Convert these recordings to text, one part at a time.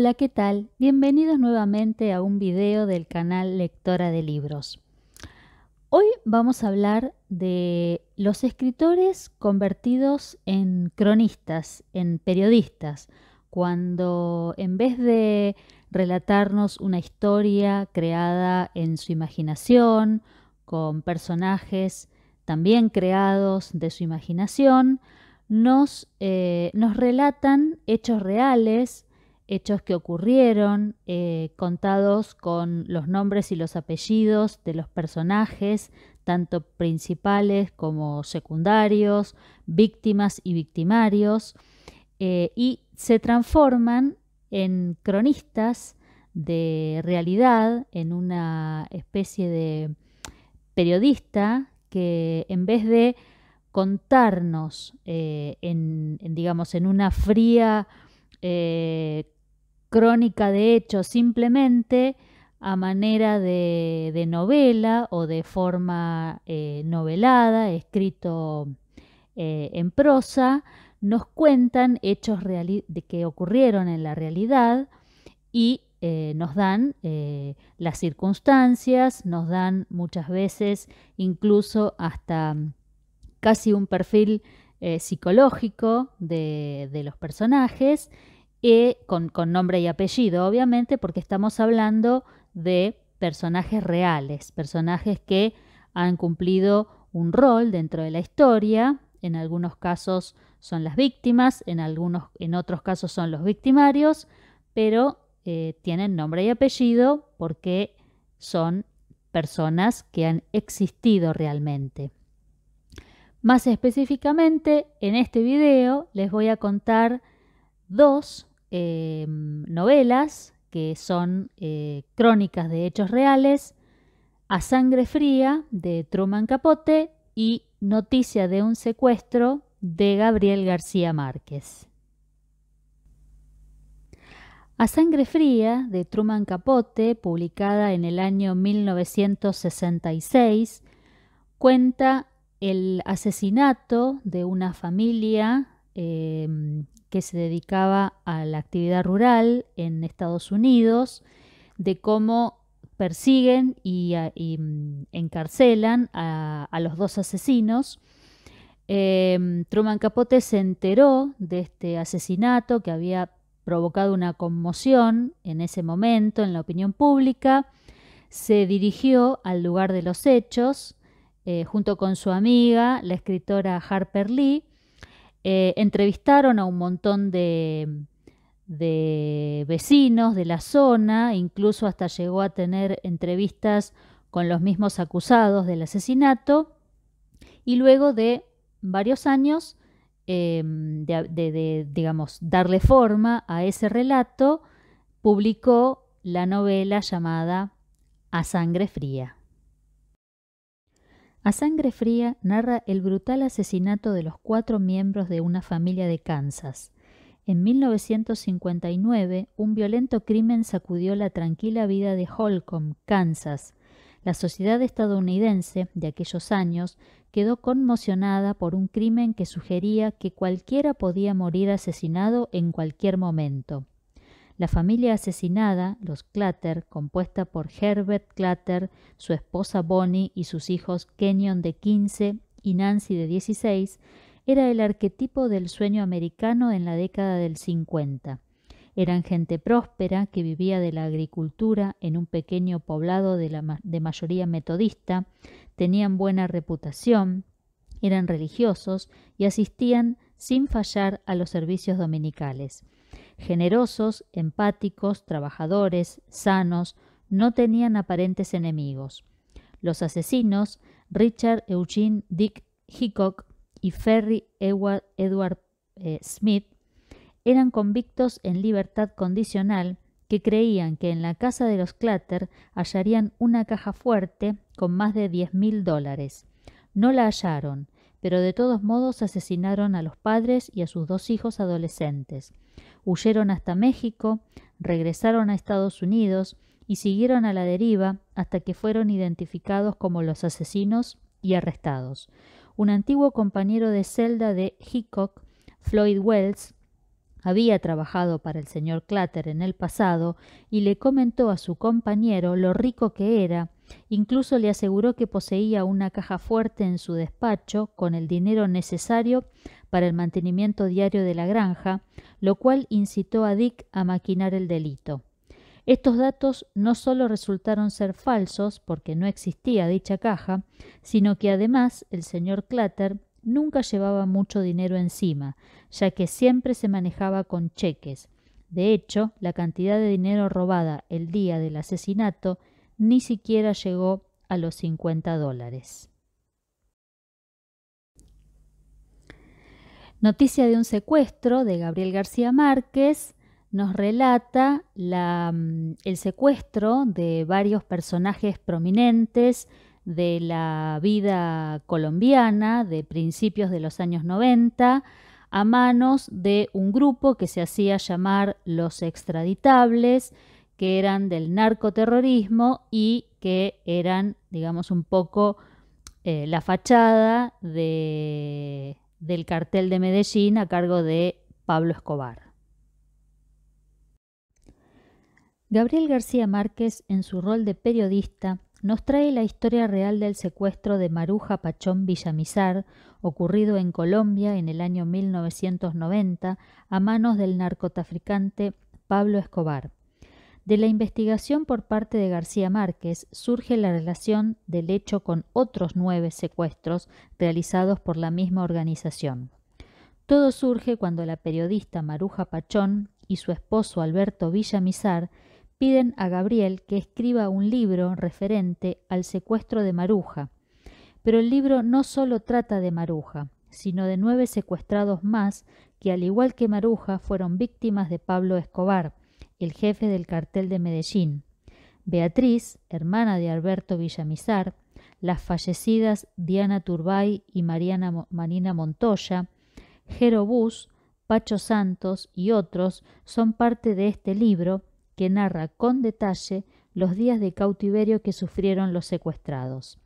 Hola, ¿qué tal? Bienvenidos nuevamente a un video del canal Lectora de Libros. Hoy vamos a hablar de los escritores convertidos en cronistas, en periodistas, cuando en vez de relatarnos una historia creada en su imaginación, con personajes también creados de su imaginación, nos, eh, nos relatan hechos reales, hechos que ocurrieron, eh, contados con los nombres y los apellidos de los personajes, tanto principales como secundarios, víctimas y victimarios, eh, y se transforman en cronistas de realidad, en una especie de periodista que en vez de contarnos eh, en, digamos, en una fría crónica de hechos simplemente a manera de, novela o de forma eh, novelada, escrito eh, en prosa, nos cuentan hechos que ocurrieron en la realidad y eh, nos dan las circunstancias, nos dan muchas veces incluso hasta casi un perfil psicológico de los personajes eh, con, nombre y apellido, obviamente, porque estamos hablando de personajes reales, personajes que han cumplido un rol dentro de la historia, en algunos casos son las víctimas, en, algunos, en otros casos son los victimarios, pero eh, tienen nombre y apellido porque son personas que han existido realmente. Más específicamente, en este video les voy a contar dos Em, novelas, que son eh, crónicas de hechos reales, A Sangre Fría, de Truman Capote, y Noticia de un secuestro, de Gabriel García Márquez. A Sangre Fría, de Truman Capote, publicada en el año 1966, cuenta el asesinato de una familia eh, que se dedicaba a la actividad rural en Estados Unidos, de cómo persiguen y, mm, encarcelan a, los dos asesinos. Em, Truman Capote se enteró de este asesinato que había provocado una conmoción en ese momento en la opinión pública, se dirigió al lugar de los hechos eh, junto con su amiga, la escritora Harper Lee, eh, entrevistaron a un montón de, vecinos de la zona, incluso hasta llegó a tener entrevistas con los mismos acusados del asesinato, y luego de varios años em, de, de, digamos, darle forma a ese relato, publicó la novela llamada A Sangre Fría. A sangre fría narra el brutal asesinato de los cuatro miembros de una familia de Kansas. En 1959, un violento crimen sacudió la tranquila vida de Holcomb, Kansas. La sociedad estadounidense de aquellos años quedó conmocionada por un crimen que sugería que cualquiera podía morir asesinado en cualquier momento. La familia asesinada, los Clatter, compuesta por Herbert Clatter, su esposa Bonnie y sus hijos Kenyon de 15 y Nancy de 16, era el arquetipo del sueño americano en la década del 50. Eran gente próspera que vivía de la agricultura en un pequeño poblado de, de mayoría metodista, tenían buena reputación, eran religiosos y asistían sin fallar a los servicios dominicales generosos, empáticos, trabajadores, sanos, no tenían aparentes enemigos. Los asesinos, Richard Eugene Dick Hickok y Ferry Edward, eh, Smith, eran convictos en libertad condicional que creían que en la casa de los Clatter hallarían una caja fuerte con más de diez mil dólares. No la hallaron, pero de todos modos asesinaron a los padres y a sus dos hijos adolescentes. Huyeron hasta México, regresaron a Estados Unidos y siguieron a la deriva hasta que fueron identificados como los asesinos y arrestados. Un antiguo compañero de celda de Hickok, Floyd Wells, había trabajado para el señor Clatter en el pasado y le comentó a su compañero lo rico que era Incluso le aseguró que poseía una caja fuerte en su despacho con el dinero necesario para el mantenimiento diario de la granja, lo cual incitó a Dick a maquinar el delito. Estos datos no solo resultaron ser falsos, porque no existía dicha caja, sino que además el señor Clatter nunca llevaba mucho dinero encima, ya que siempre se manejaba con cheques. De hecho, la cantidad de dinero robada el día del asesinato ni siquiera llegó a los 50 dólares. Noticia de un secuestro de Gabriel García Márquez nos relata mm, el secuestro de varios personajes prominentes de la vida colombiana de principios de los años 90 a manos de un grupo que se hacía llamar los extraditables, que eran del narcoterrorismo y que eran, digamos, un poco eh, la fachada de, del cartel de Medellín a cargo de Pablo Escobar. Gabriel García Márquez, en su rol de periodista, nos trae la historia real del secuestro de Maruja Pachón Villamizar, ocurrido en Colombia en el año 1990 a manos del narcotraficante Pablo Escobar de la investigación por parte de García Márquez surge la relación del hecho con otros nueve secuestros realizados por la misma organización. Todo surge cuando la periodista Maruja Pachón y su esposo Alberto Villamizar piden a Gabriel que escriba un libro referente al secuestro de Maruja. Pero el libro no solo trata de Maruja, sino de nueve secuestrados más que, al igual que Maruja, fueron víctimas de Pablo Escobar, el jefe del cartel de Medellín, Beatriz, hermana de Alberto Villamizar, las fallecidas Diana Turbay y Mariana Manina Montoya, Montoya, Bus, Pacho Santos y otros son parte de este libro que narra con detalle los días de cautiverio que sufrieron los secuestrados.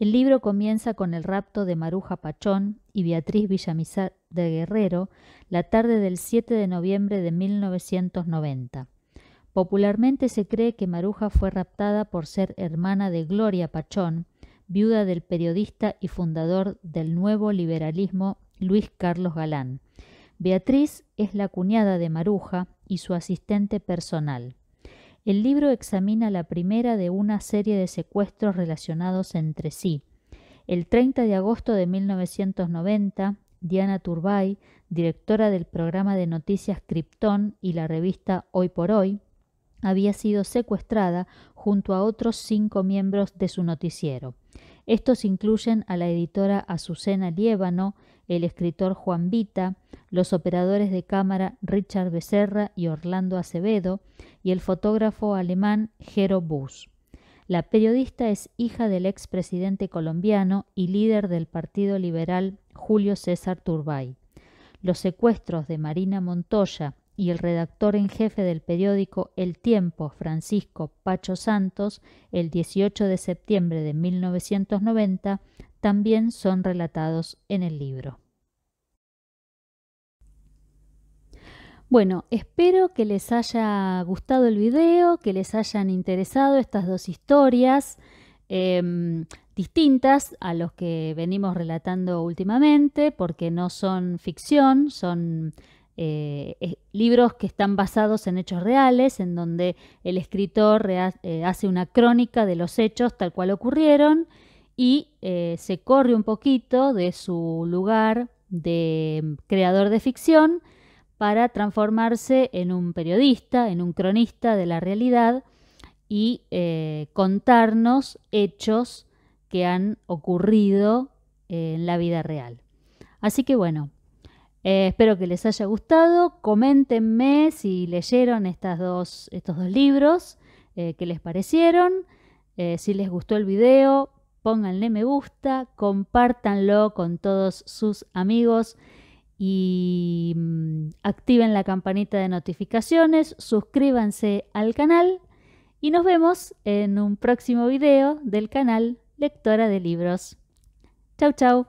El libro comienza con el rapto de Maruja Pachón y Beatriz Villamizar, de Guerrero la tarde del 7 de noviembre de 1990. Popularmente se cree que Maruja fue raptada por ser hermana de Gloria Pachón, viuda del periodista y fundador del nuevo liberalismo Luis Carlos Galán. Beatriz es la cuñada de Maruja y su asistente personal. El libro examina la primera de una serie de secuestros relacionados entre sí. El 30 de agosto de 1990, Diana Turbay, directora del programa de noticias Krypton y la revista Hoy por Hoy, había sido secuestrada junto a otros cinco miembros de su noticiero. Estos incluyen a la editora Azucena Liébano, el escritor Juan Vita, los operadores de cámara Richard Becerra y Orlando Acevedo, y el fotógrafo alemán Jero Bus. La periodista es hija del expresidente colombiano y líder del Partido Liberal Julio César Turbay. Los secuestros de Marina Montoya y el redactor en jefe del periódico El Tiempo, Francisco Pacho Santos, el 18 de septiembre de 1990, también son relatados en el libro. Bueno, espero que les haya gustado el video, que les hayan interesado estas dos historias. Em, distintas a los que venimos relatando últimamente, porque no son ficción, son eh, libros que están basados en hechos reales, en donde el escritor eh, hace una crónica de los hechos tal cual ocurrieron y eh, se corre un poquito de su lugar de mm, creador de ficción para transformarse en un periodista, en un cronista de la realidad y contarnos hechos que han ocurrido eh, en la vida real. Así que bueno, eh, espero que les haya gustado. Coméntenme si leyeron estos dos libros, eh, qué les parecieron. si les gustó el video, pónganle me gusta, compártanlo con todos sus amigos y mm, activen la campanita de notificaciones, suscríbanse al canal y nos vemos en un próximo video del canal lectora de libros. Chau, chau.